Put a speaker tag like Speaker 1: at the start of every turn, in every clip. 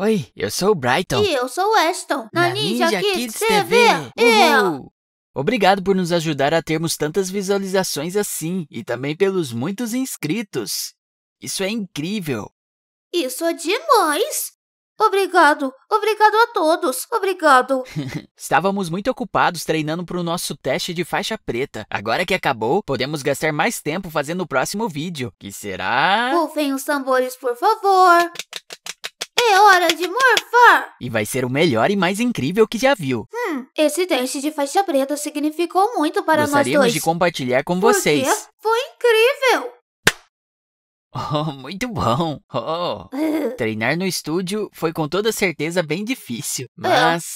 Speaker 1: Oi, eu sou o Brighton. E
Speaker 2: eu sou o Weston. Na, Na Ninja, Ninja Kids, Kids TV. TV.
Speaker 1: Obrigado por nos ajudar a termos tantas visualizações assim e também pelos muitos inscritos. Isso é incrível.
Speaker 2: Isso é demais. Obrigado, obrigado a todos, obrigado.
Speaker 1: Estávamos muito ocupados treinando para o nosso teste de faixa preta. Agora que acabou, podemos gastar mais tempo fazendo o próximo vídeo, que será...
Speaker 2: Rufem os tambores, por favor. É hora de morfar!
Speaker 1: E vai ser o melhor e mais incrível que já viu.
Speaker 2: Hum, esse teste de faixa preta significou muito para Gostaríamos nós dois. Gostaríamos de
Speaker 1: compartilhar com Por vocês. Quê?
Speaker 2: Foi incrível!
Speaker 1: Oh, muito bom! Oh. Treinar no estúdio foi com toda certeza bem difícil, é. mas é.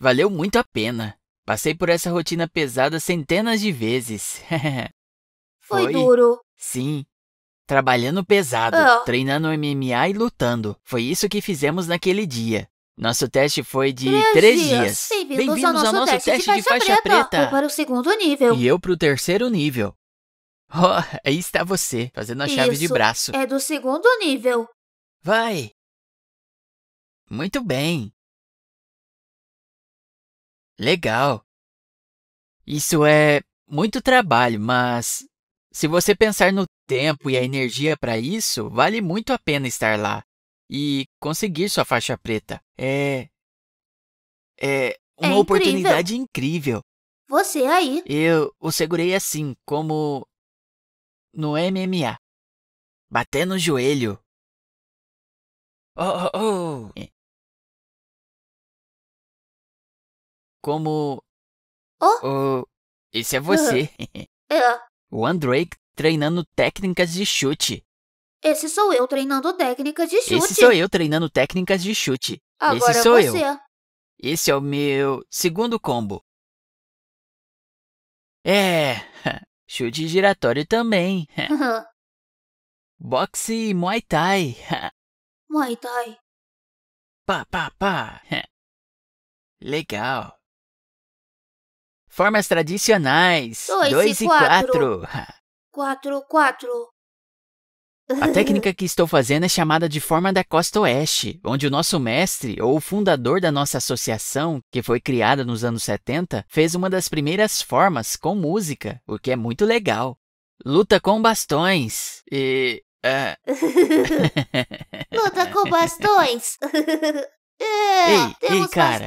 Speaker 1: valeu muito a pena. Passei por essa rotina pesada centenas de vezes.
Speaker 2: foi, foi duro.
Speaker 1: Sim, Trabalhando pesado, oh. treinando MMA e lutando. Foi isso que fizemos naquele dia. Nosso teste foi de três dias. dias.
Speaker 2: Bem-vindos ao nosso, ao nosso teste, teste, de faixa, de faixa preta. preta. Eu para o segundo nível. E
Speaker 1: eu para o terceiro nível. Oh, aí está você, fazendo a chave de braço. é
Speaker 2: do segundo nível. Vai.
Speaker 3: Muito bem. Legal.
Speaker 1: Isso é muito trabalho, mas se você pensar no tempo e a energia para isso, vale muito a pena estar lá e conseguir sua faixa preta. É. É, é uma é oportunidade incrível.
Speaker 2: Você aí.
Speaker 1: Eu o segurei assim, como.
Speaker 3: no MMA bater no joelho. Oh, oh, oh. É. Como.
Speaker 2: Oh?
Speaker 1: oh. Esse é você. Uhum. é. O Andrei treinando técnicas de chute.
Speaker 2: Esse sou eu treinando técnicas de chute. Esse sou eu
Speaker 1: treinando técnicas de chute. Agora Esse sou você. eu. Esse é o meu segundo combo. É, chute giratório também.
Speaker 3: Boxe e Muay Thai. Muay Thai. Pá, pá, pá. Legal.
Speaker 1: Formas tradicionais. 2 e 4.
Speaker 2: 4, 4. A técnica
Speaker 1: que estou fazendo é chamada de forma da Costa Oeste, onde o nosso mestre, ou o fundador da nossa associação, que foi criada nos anos 70, fez uma das primeiras formas com música, o que é muito legal. Luta com bastões e. Uh...
Speaker 2: Luta com bastões! É, ei, ei, cara.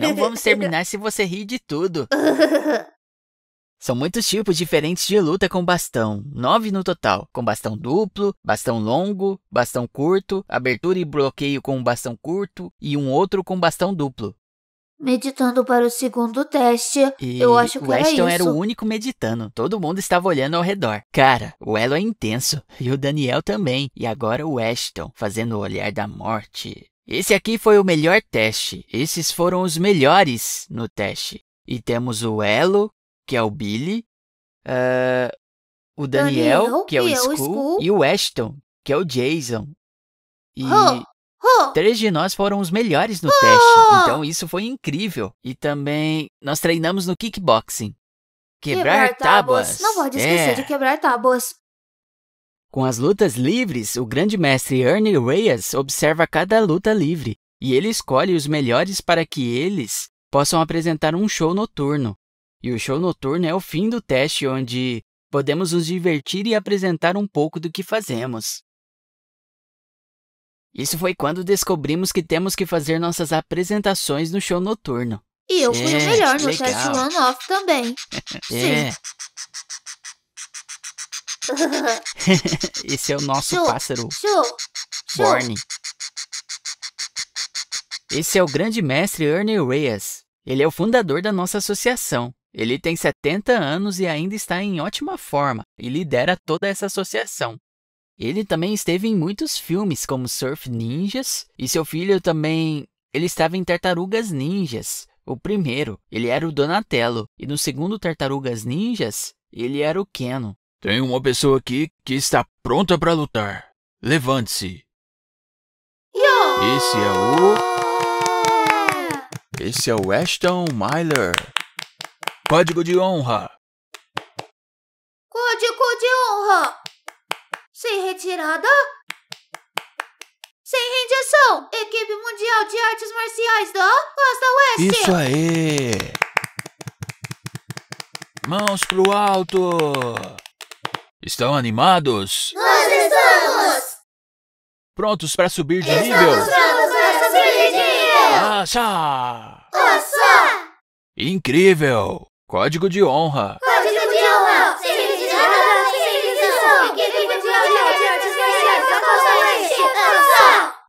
Speaker 2: Não vamos terminar se você
Speaker 1: rir de tudo. São muitos tipos diferentes de luta com bastão, nove no total, com bastão duplo, bastão longo, bastão curto, abertura e bloqueio com um bastão curto e um outro com bastão duplo.
Speaker 2: Meditando para o segundo teste, e eu acho que o era Ashton isso. era o
Speaker 1: único meditando. Todo mundo estava olhando ao redor. Cara, o elo é intenso e o Daniel também. E agora o Ashton fazendo o olhar da morte. Esse aqui foi o melhor teste. Esses foram os melhores no teste. E temos o Elo, que é o Billy, uh, o Daniel, Daniel, que é o é School, School, e o Ashton, que é o Jason. E oh, oh. três de nós foram os melhores no oh. teste. Então isso foi incrível. E também nós treinamos no kickboxing. Quebrar, quebrar tábuas. tábuas. Não pode esquecer é. de
Speaker 2: quebrar tábuas.
Speaker 1: Com as lutas livres, o grande mestre Ernie Reyes observa cada luta livre e ele escolhe os melhores para que eles possam apresentar um show noturno. E o show noturno é o fim do teste onde podemos nos divertir e apresentar um pouco do que fazemos. Isso foi quando descobrimos que temos que fazer nossas apresentações no show noturno. E eu fui é, o melhor no legal. Set
Speaker 2: One Off também.
Speaker 1: é. Sim. Esse é o nosso Chu, pássaro Chu, Chu. Borne. Esse é o grande mestre Ernie Reyes. Ele é o fundador da nossa associação. Ele tem 70 anos e ainda está em ótima forma e lidera toda essa associação. Ele também esteve em muitos filmes, como Surf Ninjas, e seu filho também. Ele estava em Tartarugas Ninjas, o primeiro. Ele era o Donatello, e no segundo Tartarugas Ninjas, ele era o Keno. Tem uma pessoa aqui que está pronta para lutar. Levante-se.
Speaker 4: Esse é o... Esse é o Ashton Myler. Código de honra.
Speaker 2: Código de honra. Sem retirada? Sem rendição. Equipe Mundial de Artes Marciais da Costa Oeste. Isso
Speaker 4: aí. Mãos pro alto. Estão animados?
Speaker 5: Nós estamos!
Speaker 4: Prontos para subir de estamos nível? Estamos
Speaker 5: para subir de nível! Acha! Acha!
Speaker 4: Incrível! Código de honra!
Speaker 5: Código de honra! de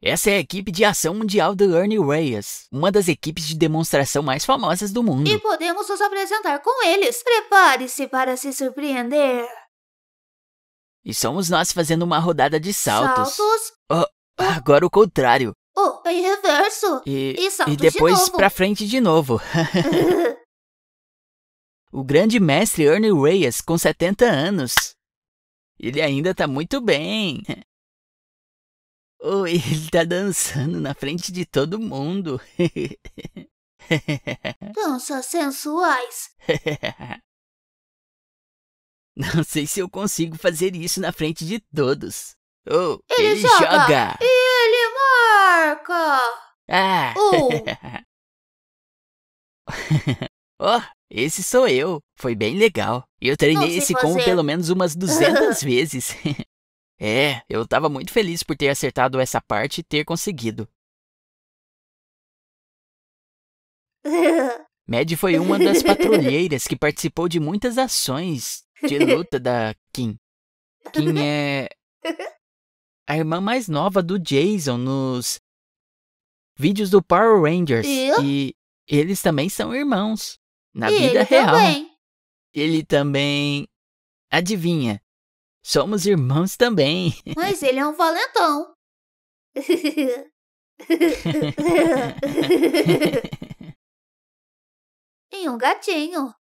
Speaker 1: Essa é a equipe de ação mundial do Ernie Reyes, uma das equipes de demonstração mais famosas do mundo. E
Speaker 2: podemos nos apresentar com eles. Prepare-se para se surpreender.
Speaker 1: E somos nós fazendo uma rodada de saltos. Saltos? Oh, agora o contrário.
Speaker 2: Oh, em reverso. E, e saltos E depois de novo. pra
Speaker 1: frente de novo. o grande mestre Ernie Reyes, com 70 anos. Ele ainda tá muito bem. Oh, ele tá dançando na frente de todo mundo.
Speaker 2: Danças sensuais.
Speaker 1: Não sei se eu consigo fazer isso na frente de todos. Oh, ele, ele joga. joga.
Speaker 2: E ele marca! Ah! Uh.
Speaker 1: oh, esse sou eu. Foi bem legal. Eu treinei esse fazer. combo pelo menos umas 200 vezes. é, eu tava muito feliz por ter acertado essa parte e ter conseguido. Mad foi uma das patrulheiras que participou de muitas ações de luta da Kim. Kim é a irmã mais nova do Jason nos vídeos do Power Rangers. Eu? E eles também são irmãos na e vida real. Também. Ele também. Adivinha? Somos irmãos também.
Speaker 2: Mas ele é um valentão. e um gatinho.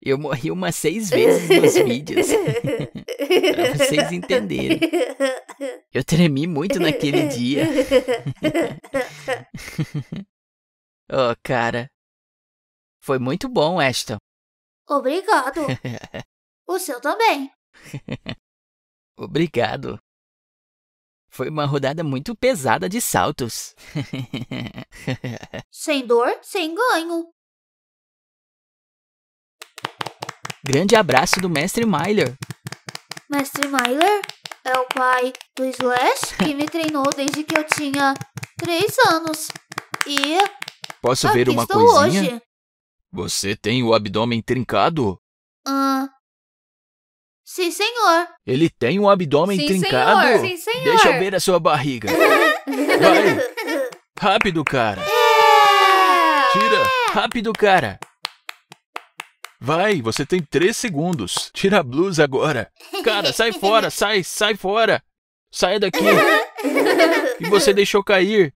Speaker 1: Eu morri umas seis vezes nos vídeos. pra vocês entenderem. Eu tremi muito naquele dia. oh, cara. Foi muito bom, Ashton.
Speaker 2: Obrigado. o seu também.
Speaker 1: Obrigado. Foi uma rodada muito pesada de saltos.
Speaker 2: sem dor, sem ganho.
Speaker 1: Grande abraço do Mestre Myler.
Speaker 2: Mestre Myler é o pai do Slash que me treinou desde que eu tinha 3 anos. E.
Speaker 4: Posso ver uma coisinha? Hoje. Você tem o abdômen trincado?
Speaker 2: Ah. Sim, senhor.
Speaker 4: Ele tem o um abdômen Sim, trincado? Senhor. Sim, senhor. Deixa eu ver a sua barriga.
Speaker 2: Vai.
Speaker 4: Rápido, cara. É. Tira. Rápido, cara. Vai, você tem três segundos. Tira a blusa agora. Cara, sai fora, sai, sai fora. Saia daqui. E você deixou cair.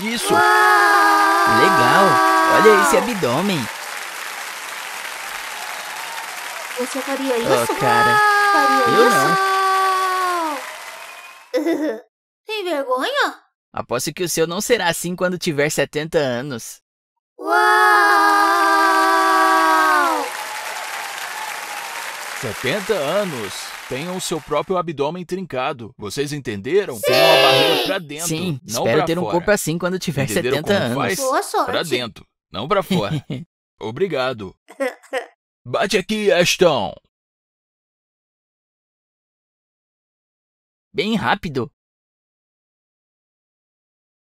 Speaker 4: Isso. Legal.
Speaker 1: Olha esse abdômen.
Speaker 5: Você
Speaker 2: faria isso? Oh,
Speaker 1: cara. Faria
Speaker 2: eu isso? não. Tem vergonha?
Speaker 1: Aposto que o seu não será assim quando tiver 70 anos.
Speaker 2: Uau!
Speaker 4: 70 anos. Tenham o seu próprio abdômen trincado. Vocês entenderam? Sim. Tenham uma barriga pra dentro. Sim, não espero ter fora. um corpo assim
Speaker 1: quando tiver Entenderam 70
Speaker 4: anos. Faz? Boa sorte. Pra dentro,
Speaker 3: não pra fora. Obrigado. Bate aqui, Ashton. Bem rápido.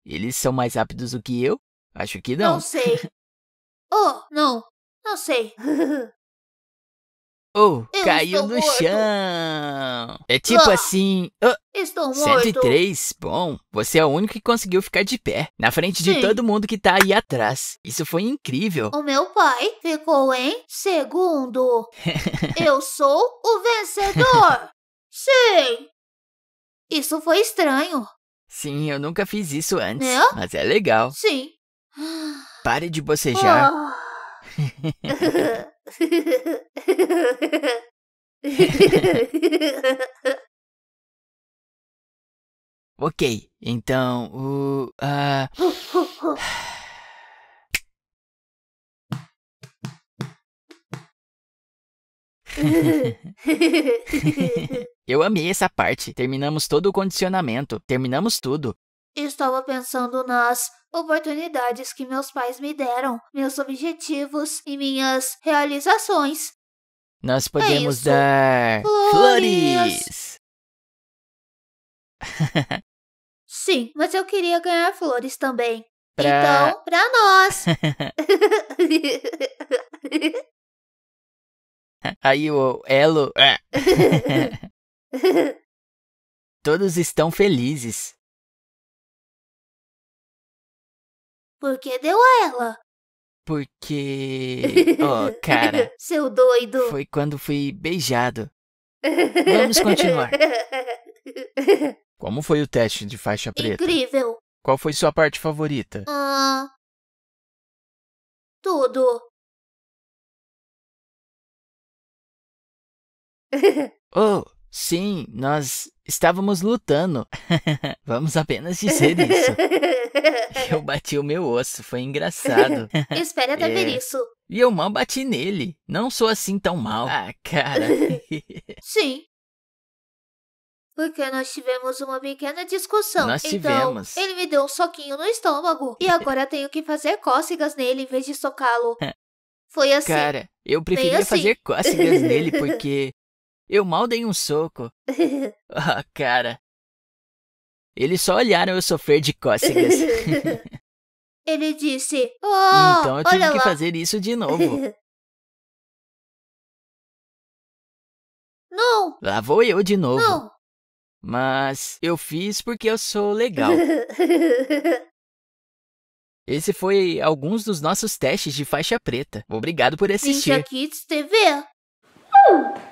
Speaker 3: Eles são mais rápidos do que eu? Acho que não. Não
Speaker 2: sei. Oh, não. Não sei. Oh, eu caiu no morto.
Speaker 1: chão. É tipo ah, assim. Oh,
Speaker 2: estou 103,
Speaker 1: bom. Você é o único que conseguiu ficar de pé, na frente Sim. de todo mundo que tá aí atrás. Isso foi incrível. O
Speaker 2: meu pai ficou em segundo. eu sou o vencedor. Sim. Isso foi estranho.
Speaker 1: Sim, eu nunca fiz isso antes, é? mas é legal. Sim. Pare de bocejar.
Speaker 2: Ah.
Speaker 3: ok, então o. Uh...
Speaker 1: Eu amei essa parte. Terminamos todo o condicionamento, terminamos tudo.
Speaker 2: Estava pensando nas oportunidades que meus pais me deram, meus objetivos e minhas realizações.
Speaker 1: Nós é podemos é dar flores.
Speaker 2: Sim, mas eu queria ganhar flores também.
Speaker 1: Pra... Então,
Speaker 2: pra nós.
Speaker 1: Aí o Elo. É. Todos estão
Speaker 3: felizes. Por que deu a ela?
Speaker 1: Porque. Oh, cara.
Speaker 2: Seu doido.
Speaker 1: Foi quando fui beijado.
Speaker 2: Vamos continuar.
Speaker 1: Como foi o teste de faixa preta? Incrível. Qual foi sua parte favorita?
Speaker 2: Ah,
Speaker 3: tudo.
Speaker 1: Oh, Sim, nós estávamos lutando. Vamos apenas dizer isso. eu bati o meu osso, foi engraçado. Espere até é... ver isso. E eu mal bati nele. Não sou assim tão mal. Ah, cara.
Speaker 2: Sim. Porque nós tivemos uma pequena discussão. Nós então, tivemos. ele me deu um soquinho no estômago. E agora tenho que fazer cócegas nele em vez de socá-lo. Foi assim. Cara, eu preferia assim. fazer cócegas nele porque
Speaker 1: eu mal dei um soco. Ah, oh, cara. Eles só olharam eu sofrer de cócegas.
Speaker 2: Ele disse: oh, Então eu tive que lá. fazer
Speaker 1: isso de novo. Não! Lá vou eu de novo. Não. Mas eu fiz porque eu sou legal. Esse foi alguns dos nossos testes de faixa preta. Obrigado por assistir. Ninja
Speaker 2: Kids TV. Uh!